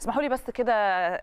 اسمحوا لي بس كده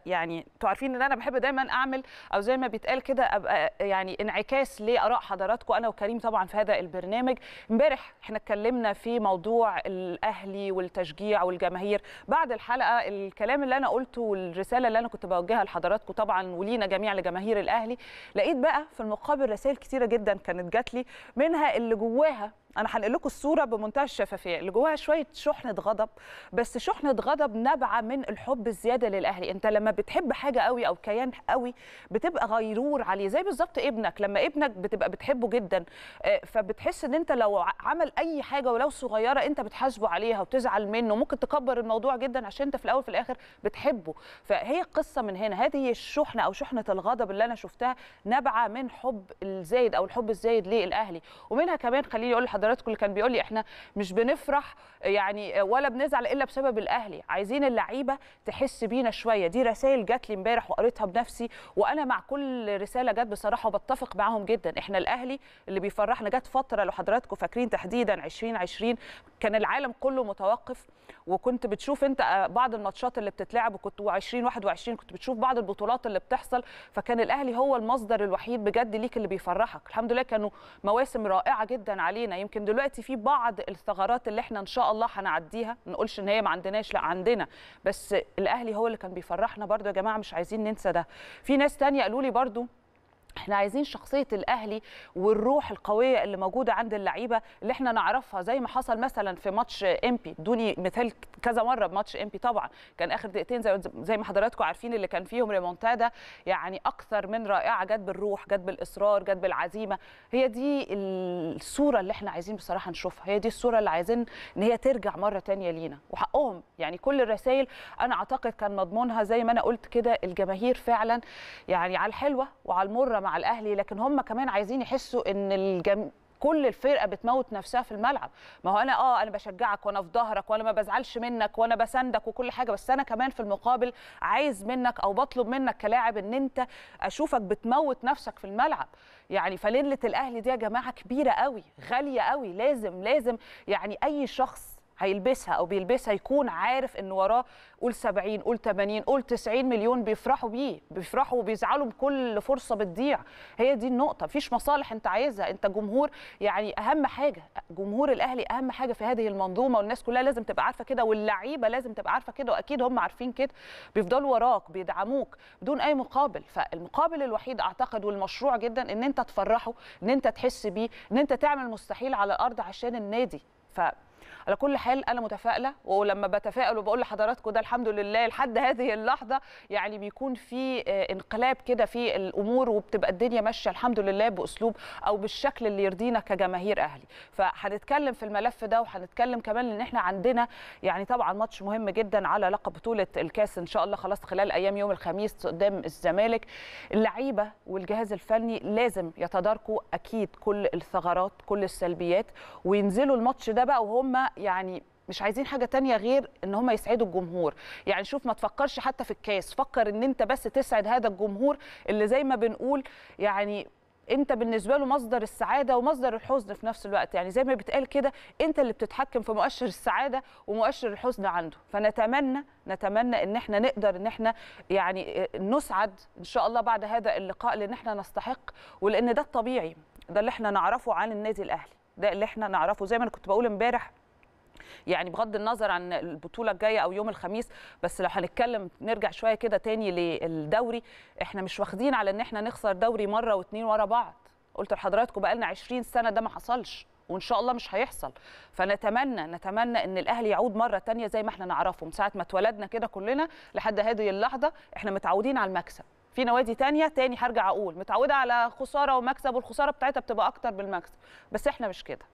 يعني انتوا عارفين ان انا بحب دايما اعمل او زي ما بيتقال كده ابقى يعني انعكاس لاراء حضراتكم انا وكريم طبعا في هذا البرنامج امبارح احنا اتكلمنا في موضوع الاهلي والتشجيع والجماهير بعد الحلقه الكلام اللي انا قلته والرساله اللي انا كنت بوجهها لحضراتكم طبعا ولينا جميع لجماهير الاهلي لقيت بقى في المقابل رسائل كتيره جدا كانت جات لي منها اللي جواها انا هنقل لكم الصوره بمنتهى الشفافيه اللي جواها شويه شحنه غضب بس شحنه غضب نابعه من الحب الزياده للاهلي انت لما بتحب حاجه قوي او كيان قوي بتبقى غيرور عليه زي بالظبط ابنك لما ابنك بتبقى بتحبه جدا آه، فبتحس ان انت لو عمل اي حاجه ولو صغيره انت بتحاسبه عليها وتزعل منه ممكن تكبر الموضوع جدا عشان انت في الاول في الاخر بتحبه فهي قصه من هنا هذه الشحنه او شحنه الغضب اللي انا شفتها نابعه من حب الزايد او الحب الزايد للاهلي ومنها كمان خليني اقول لحضرتك حضراتكم اللي كان بيقول لي احنا مش بنفرح يعني ولا بنزعل الا بسبب الاهلي عايزين اللعيبه تحس بينا شويه دي رسائل جات لي امبارح وقريتها بنفسي وانا مع كل رساله جت بصراحه وبتفق معاهم جدا احنا الاهلي اللي بيفرحنا جت فتره لو حضراتكم فاكرين تحديدا 2020 كان العالم كله متوقف وكنت بتشوف انت آه، بعض الماتشات اللي بتتلعب وكنت 2021 كنت بتشوف بعض البطولات اللي بتحصل فكان الاهلي هو المصدر الوحيد بجد ليك اللي بيفرحك الحمد لله كانوا مواسم رائعه جدا علينا يمكن دلوقتي في بعض الثغرات اللي احنا ان شاء الله هنعديها ما نقولش ان هي ما عندناش لا عندنا بس الاهلي هو اللي كان بيفرحنا برضو يا جماعه مش عايزين ننسى ده في ناس تانية قالوا لي برضو احنا عايزين شخصيه الاهلي والروح القويه اللي موجوده عند اللعيبه اللي احنا نعرفها زي ما حصل مثلا في ماتش امبي ادوني مثال كذا مره بماتش امبي طبعا كان اخر دقيقتين زي زي ما حضراتكم عارفين اللي كان فيهم ريمونتادا يعني اكثر من رائعه جت بالروح جت بالاصرار جت بالعزيمه هي دي الصوره اللي احنا عايزين بصراحه نشوفها هي دي الصوره اللي عايزين ان هي ترجع مره ثانيه لينا وحقهم يعني كل الرسائل انا اعتقد كان مضمونها زي ما انا قلت كده الجماهير فعلا يعني على الحلوه وعلى المره مع الاهلي لكن هم كمان عايزين يحسوا ان الجم... كل الفرقه بتموت نفسها في الملعب ما هو انا اه انا بشجعك وانا في ظهرك وانا ما بزعلش منك وانا بساندك وكل حاجه بس انا كمان في المقابل عايز منك او بطلب منك كلاعب ان انت اشوفك بتموت نفسك في الملعب يعني فليله الاهلي دي يا جماعه كبيره قوي غاليه قوي لازم لازم يعني اي شخص هيلبسها او بيلبسها يكون عارف ان وراه قول 70 قول 80 قول 90 مليون بيفرحوا بيه بيفرحوا وبيزعلوا بكل فرصه بتضيع هي دي النقطه مفيش مصالح انت عايزها انت جمهور يعني اهم حاجه جمهور الاهلي اهم حاجه في هذه المنظومه والناس كلها لازم تبقى عارفه كده واللعيبه لازم تبقى عارفه كده واكيد هم عارفين كده بيفضلوا وراك بيدعموك بدون اي مقابل فالمقابل الوحيد اعتقد والمشروع جدا ان انت تفرحه ان انت تحس بيه ان انت تعمل مستحيل على الارض عشان النادي ف على كل حال انا متفائله ولما بتفائل وبقول لحضراتكم ده الحمد لله لحد هذه اللحظه يعني بيكون في آه، انقلاب كده في الامور وبتبقى الدنيا ماشيه الحمد لله باسلوب او بالشكل اللي يرضينا كجماهير اهلي فهنتكلم في الملف ده وهنتكلم كمان ان احنا عندنا يعني طبعا ماتش مهم جدا على لقب بطوله الكاس ان شاء الله خلاص خلال ايام يوم الخميس قدام الزمالك اللعيبه والجهاز الفني لازم يتداركوا اكيد كل الثغرات كل السلبيات وينزلوا الماتش ده بقى وهم هم يعني مش عايزين حاجه تانية غير ان هم يسعدوا الجمهور يعني شوف ما تفكرش حتى في الكاس فكر ان انت بس تسعد هذا الجمهور اللي زي ما بنقول يعني انت بالنسبه له مصدر السعاده ومصدر الحزن في نفس الوقت يعني زي ما بيتقال كده انت اللي بتتحكم في مؤشر السعاده ومؤشر الحزن عنده فنتمنى نتمنى ان احنا نقدر ان احنا يعني نسعد ان شاء الله بعد هذا اللقاء لان احنا نستحق ولان ده الطبيعي ده اللي احنا نعرفه عن النادي الاهلي ده اللي احنا نعرفه زي ما انا كنت بقول امبارح يعني بغض النظر عن البطوله الجايه او يوم الخميس بس لو هنتكلم نرجع شويه كده تاني للدوري احنا مش واخدين على ان احنا نخسر دوري مره واتنين ورا بعض قلت لحضراتكم بقالنا 20 سنه ده ما حصلش وان شاء الله مش هيحصل فنتمنى نتمنى ان الاهلي يعود مره تانية زي ما احنا نعرفه من ساعه ما اتولدنا كده كلنا لحد هذه اللحظه احنا متعودين على المكسب في نوادي تانية تاني هرجع اقول متعوده على خساره ومكسب والخساره بتاعتها بتبقى اكتر بالمكسب بس احنا مش كده